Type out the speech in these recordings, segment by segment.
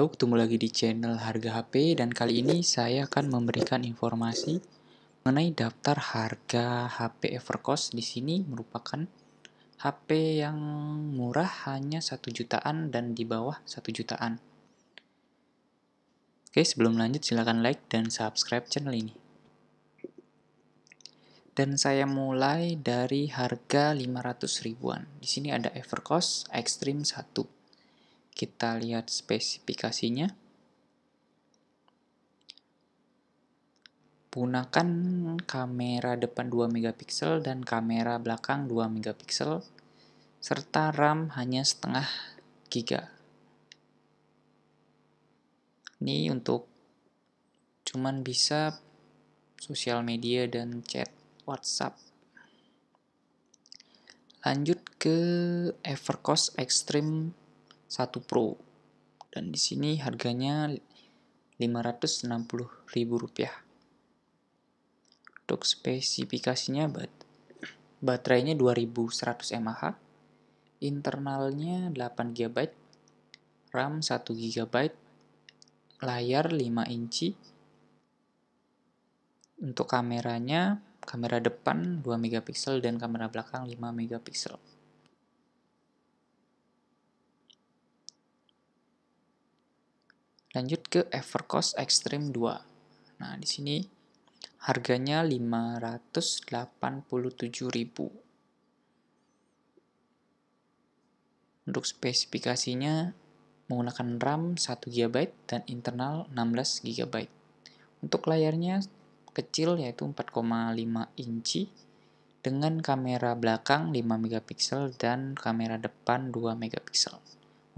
Halo, ketemu lagi di channel Harga HP dan kali ini saya akan memberikan informasi mengenai daftar harga HP Evercost. Di sini merupakan HP yang murah hanya 1 jutaan dan di bawah 1 jutaan. Oke, sebelum lanjut silahkan like dan subscribe channel ini. Dan saya mulai dari harga 500 ribuan. Di sini ada Evercost Extreme 1. Kita lihat spesifikasinya. Gunakan kamera depan 2 megapiksel dan kamera belakang 2 megapiksel serta RAM hanya setengah giga. Ini untuk cuman bisa sosial media dan chat WhatsApp. Lanjut ke Evercost Extreme 1 Pro. Dan di sini harganya Rp560.000. Untuk spesifikasinya baterainya 2100 mAh, internalnya 8 GB, RAM 1 GB, layar 5 inci. Untuk kameranya, kamera depan 2 megapiksel dan kamera belakang 5 megapiksel. Lanjut ke Evercost Extreme 2. Nah, di sini harganya 587.000. Untuk spesifikasinya menggunakan RAM 1 GB dan internal 16 GB. Untuk layarnya kecil yaitu 4,5 inci dengan kamera belakang 5 megapiksel dan kamera depan 2 megapiksel.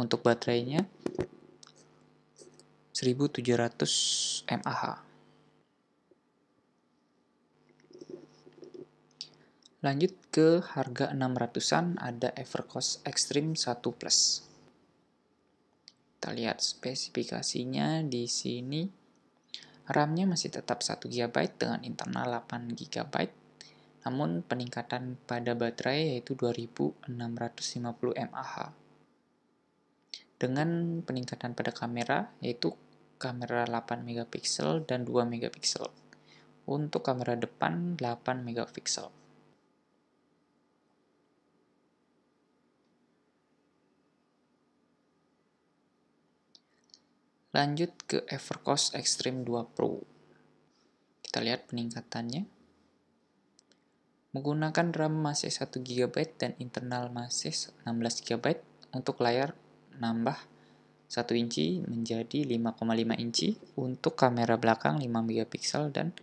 Untuk baterainya 1700 mAh. Lanjut ke harga 600-an ada Evercost Extreme 1 Plus. Kita lihat spesifikasinya di sini. RAM-nya masih tetap 1 GB dengan internal 8 GB. Namun peningkatan pada baterai yaitu 2650 mAh dengan peningkatan pada kamera yaitu kamera 8 megapiksel dan 2 megapiksel. Untuk kamera depan 8 megapiksel. Lanjut ke Evercost Extreme 2 Pro. Kita lihat peningkatannya. Menggunakan RAM masih 1 GB dan internal masih 16 GB untuk layar nambah 1 inci menjadi 5,5 inci untuk kamera belakang 5 megapiksel dan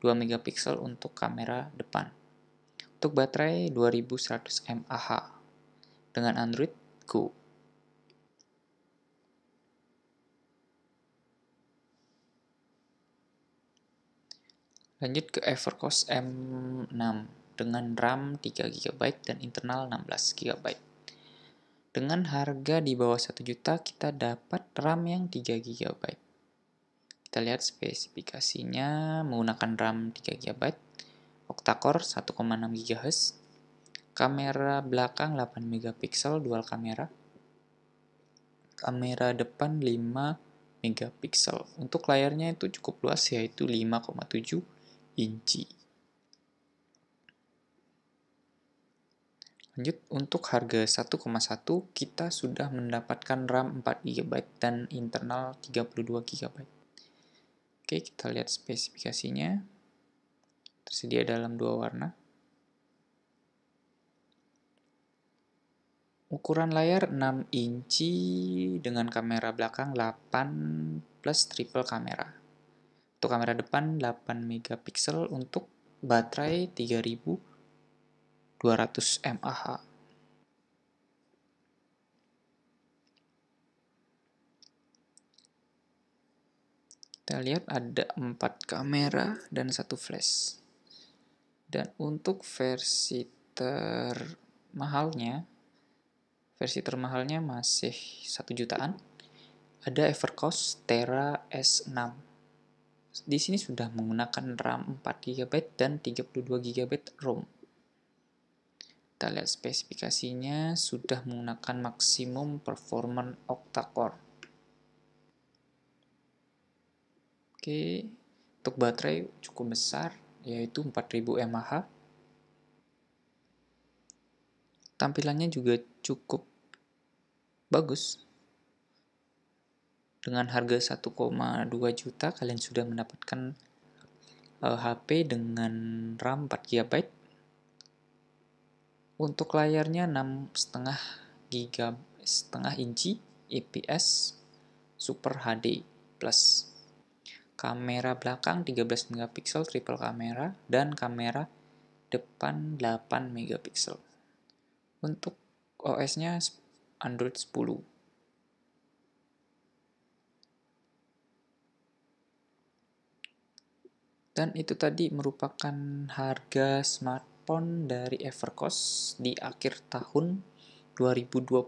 2 megapiksel untuk kamera depan. Untuk baterai 2100 mAh dengan Android Go. Lanjut ke Evercost M6 dengan RAM 3GB dan internal 16GB. Dengan harga di bawah 1 juta kita dapat RAM yang 3 GB. Kita lihat spesifikasinya menggunakan RAM 3 GB, octa-core 1,6 GHz, kamera belakang 8 mp dual kamera, kamera depan 5 megapiksel. Untuk layarnya itu cukup luas yaitu 5,7 inci. Lanjut, untuk harga 1,1 kita sudah mendapatkan RAM 4GB dan internal 32GB. Oke, kita lihat spesifikasinya. Tersedia dalam dua warna. Ukuran layar 6 inci dengan kamera belakang 8 plus triple kamera. Untuk kamera depan 8 megapiksel untuk baterai 3000 200 mAh. Kita lihat ada 4 kamera dan satu flash. Dan untuk versi termahalnya, versi termahalnya masih 1 jutaan. Ada Evercost Terra S6. Di sini sudah menggunakan RAM 4 GB dan 32 GB ROM. Kita lihat spesifikasinya sudah menggunakan maksimum performance octa-core. Oke, untuk baterai cukup besar yaitu 4000 mAh. Tampilannya juga cukup bagus. Dengan harga 1,2 juta kalian sudah mendapatkan uh, eh, HP dengan RAM 4 GB untuk layarnya 6,5 giga setengah inci IPS Super HD Plus. Kamera belakang 13 megapiksel triple kamera dan kamera depan 8 megapiksel. Untuk OS-nya Android 10. Dan itu tadi merupakan harga smart respon dari Evercost di akhir tahun 2020.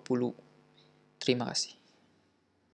Terima kasih.